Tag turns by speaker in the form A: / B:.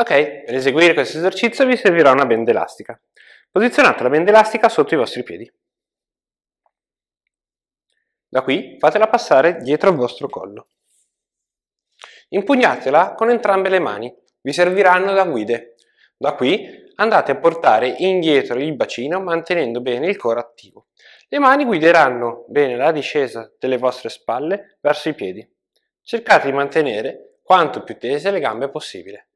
A: Ok, per eseguire questo esercizio vi servirà una benda elastica. Posizionate la benda elastica sotto i vostri piedi. Da qui fatela passare dietro al vostro collo. Impugnatela con entrambe le mani, vi serviranno da guide. Da qui andate a portare indietro il bacino mantenendo bene il core attivo. Le mani guideranno bene la discesa delle vostre spalle verso i piedi. Cercate di mantenere quanto più tese le gambe possibile.